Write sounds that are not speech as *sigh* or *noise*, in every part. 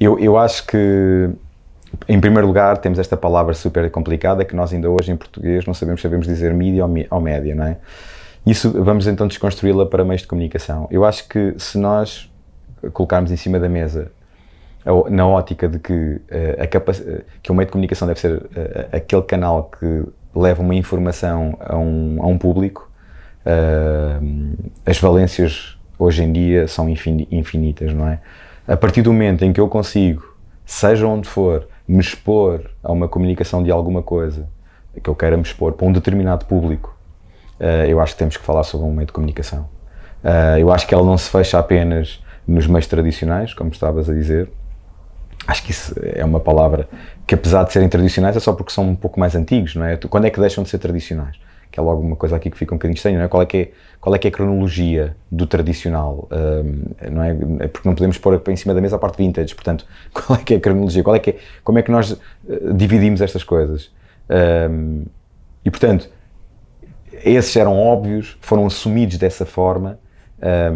Eu, eu acho que, em primeiro lugar, temos esta palavra super complicada que nós ainda hoje em português não sabemos sabemos dizer mídia ou média, não é? Isso vamos então desconstruí-la para meios de comunicação. Eu acho que se nós colocarmos em cima da mesa na ótica de que, uh, a eh, que o meio de comunicação deve ser uh, aquele canal que leva uma informação a um, a um público, uh, as valências hoje em dia são infinitas, não é? a partir do momento em que eu consigo, seja onde for, me expor a uma comunicação de alguma coisa que eu queira me expor para um determinado público, eh, eu acho que temos que falar sobre um meio de comunicação. Eh, eu acho que ela não se fecha apenas nos meios tradicionais, como estavas a dizer. Acho que isso é uma palavra que, apesar de serem tradicionais, é só porque são um pouco mais antigos, não é? Quando é que deixam de ser tradicionais? que é logo uma coisa aqui que fica um bocadinho estranha, não é? Qual é que é, qual é, que é a cronologia do tradicional, um, não é? é? Porque não podemos pôr em cima da mesa a parte vintage, portanto, *laughs* qual é que é a cronologia? Qual é que é, como é que nós eh, dividimos estas coisas? Um, e, portanto, esses eram óbvios, foram assumidos dessa forma, Uh,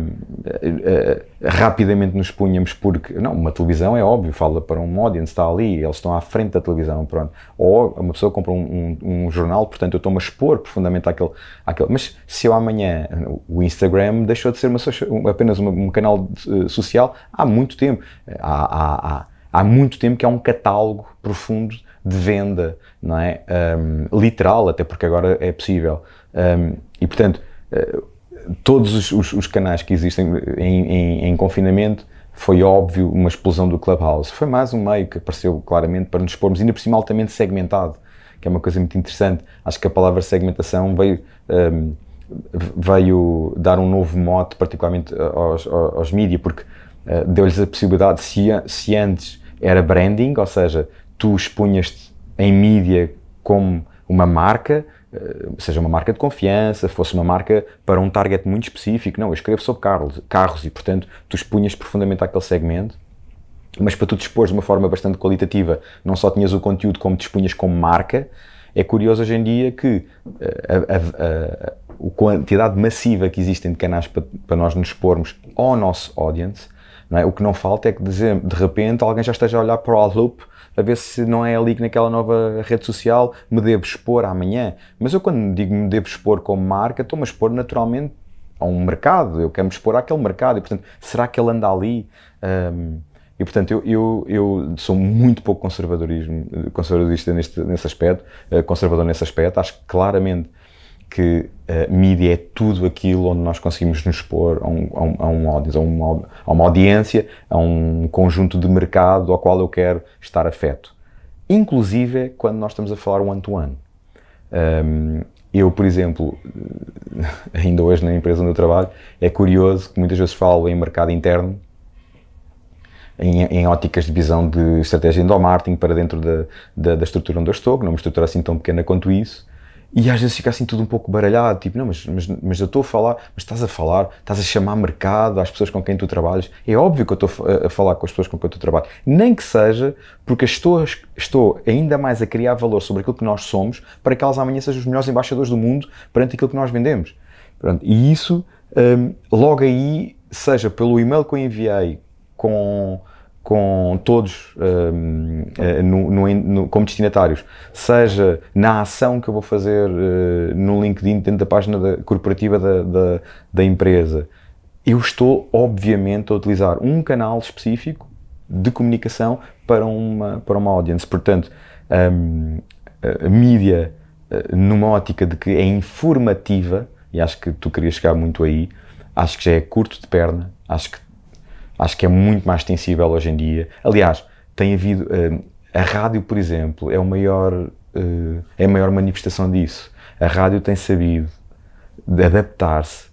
uh, rapidamente nos punhamos porque, não, uma televisão é óbvio, fala para um audience, está ali, eles estão à frente da televisão, pronto. Ou uma pessoa compra um, um, um jornal, portanto eu estou-me a expor profundamente àquele, àquele. Mas se eu amanhã, o Instagram deixou de ser uma social, apenas uma, um canal eh, social há muito tempo. Há, há, há, há muito tempo que há um catálogo profundo de venda, não é? Um, literal, até porque agora é possível. e portanto todos os, os, os, canais que existem em, em, em, confinamento, foi óbvio uma explosão do Clubhouse. Foi mais um meio que apareceu claramente para nos expormos, ainda por cima altamente segmentado, que é uma coisa muito interessante. Acho que a palavra segmentação veio, um, veio dar um novo mote, particularmente aos, aos, aos mídias, porque uh, deu-lhes a possibilidade, se, se antes era branding, ou seja, tu expunhas-te em mídia como uma marca, eh, seja uma marca de confiança, fosse uma marca para um target muito específico. Não, eu escrevo sobre carros, carros e, portanto, tu expunhas profundamente aquele segmento, mas para tu dispor de uma forma bastante qualitativa, não só tinhas o conteúdo como dispunhas como marca. É curioso hoje em dia que eh, a, a, a, a quantidade massiva que existem de canais para, para nós nos expormos ao nosso audience é? O que não falta é que de, de repente alguém já esteja a olhar para o Outlook a ver se não é ali que naquela nova rede social me devo expor amanhã. Mas eu quando digo me devo expor como marca, estou-me a expor naturalmente a um mercado, eu quero me expor àquele mercado e portanto, será que ele anda ali? Um, e portanto, eu, eu, eu, sou muito pouco conservadorismo, conservadorista neste, nesse aspecto, eh, conservador nesse aspecto, acho que claramente que a eh, mídia é tudo aquilo onde nós conseguimos nos expor a um, a um, a um a uma, audiência, a um conjunto de mercado ao qual eu quero estar afeto. Inclusive é quando nós estamos a falar one to -one. Um, eu, por exemplo, *laughs* ainda hoje na empresa onde eu trabalho, é curioso que muitas vezes falo em mercado interno, em, em óticas de visão de estratégia de marketing para dentro da, da, da estrutura onde eu estou, que não é uma estrutura assim tão pequena quanto isso, e às vezes fica assim tudo um pouco baralhado, tipo, não, mas, mas, mas eu estou a falar, mas estás a falar, estás a chamar mercado às pessoas com quem tu trabalhas. É óbvio que eu estou a, falar com as pessoas com quem tu trabalhas. Nem que seja porque estou, estou ainda mais a criar valor sobre aquilo que nós somos para que elas amanhã sejam os melhores embaixadores do mundo perante aquilo que nós vendemos. Pronto, e isso, hum, logo aí, seja pelo e-mail que eu enviei com com todos um, eh, no, no, no, como destinatários, seja na ação que eu vou fazer uh, no LinkedIn dentro da página da, corporativa da, da, da, empresa, eu estou obviamente a utilizar um canal específico de comunicação para uma, para uma audience. Portanto, um, a mídia eh, numa ótica de que é informativa, e acho que tu querias chegar muito aí, acho que já é curto de perna, acho que Acho que é muito mais sensível hoje em dia. Aliás, tem havido. Hum, a rádio, por exemplo, é, o maior, eh, é a maior manifestação disso. A rádio tem sabido adaptar-se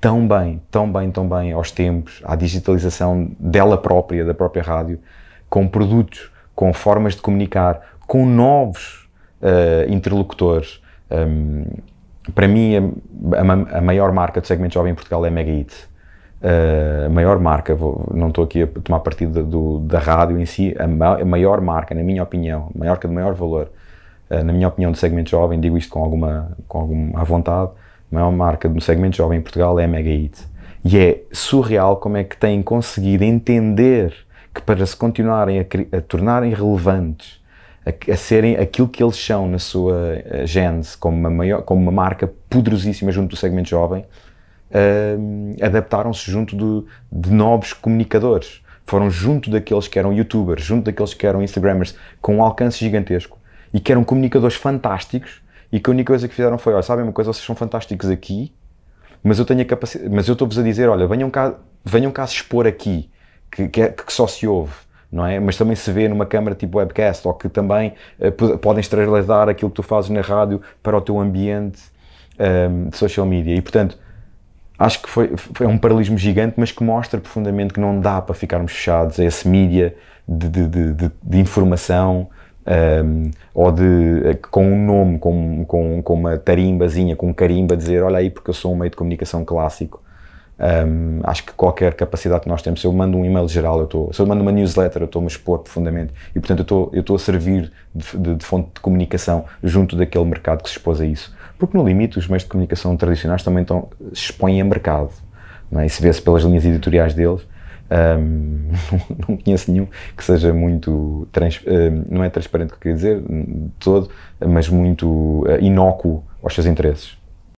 tão bem, tão bem, tão bem aos tempos, à digitalização dela própria, da própria rádio, com produtos, com formas de comunicar, com novos uh, interlocutores. Um, para mim, a, a, a, maior marca do segmento jovem em Portugal é a Mega Hits a eh, maior marca, vou, não estou aqui a tomar partido do, da rádio em si, a, a maior marca, na minha opinião, a marca de maior valor, eh, na minha opinião, do segmento jovem, digo isto com alguma, com alguma vontade, a maior marca do segmento jovem em Portugal é a Mega Eats. E é surreal como é que têm conseguido entender que para se continuarem a, a tornarem relevantes, a, a, serem aquilo que eles são na sua eh, gênese, como uma, maior, como uma marca poderosíssima junto do segmento jovem, uh, adaptaram-se junto de, de novos comunicadores. Foram junto daqueles que eram youtubers, junto daqueles que eram instagrammers, com um alcance gigantesco e que eram comunicadores fantásticos e que a única coisa que fizeram foi, olha, sabem uma coisa, vocês são fantásticos aqui, mas eu tenho a capacidade, mas eu estou-vos a dizer, olha, venham cá, venham cá se expor aqui, que, que, é, que só se ouve, não é? Mas também se vê numa câmara tipo webcast, ou que também uh, podem extravasar aquilo que tu fazes na rádio para o teu ambiente um, de social media. E, portanto, acho que foi, foi um paralelismo gigante, mas que mostra profundamente que não dá para ficarmos fechados a esse mídia de, de, de, de, informação um, ehm, ou de, eh, com um nome, com, com, com uma tarimbazinha, com um carimba, dizer olha aí porque eu sou um meio de comunicação clássico. Um, ehm, acho que qualquer capacidade que nós temos, se eu mando um e-mail geral, eu estou, se eu mando uma newsletter, eu estou-me a expor profundamente e, portanto, eu estou, eu estou a servir de, de, de fonte de comunicação junto daquele mercado que se expôs a isso. Porque, no limite, os meios de comunicação tradicionais também estão, se expõem a mercado. Não é? E se vê-se pelas linhas editoriais deles, um, *laughs* não conheço nenhum que seja muito. Trans, hum, não é transparente o que eu queria dizer, hum, todo, mas muito eh, inócuo aos seus interesses.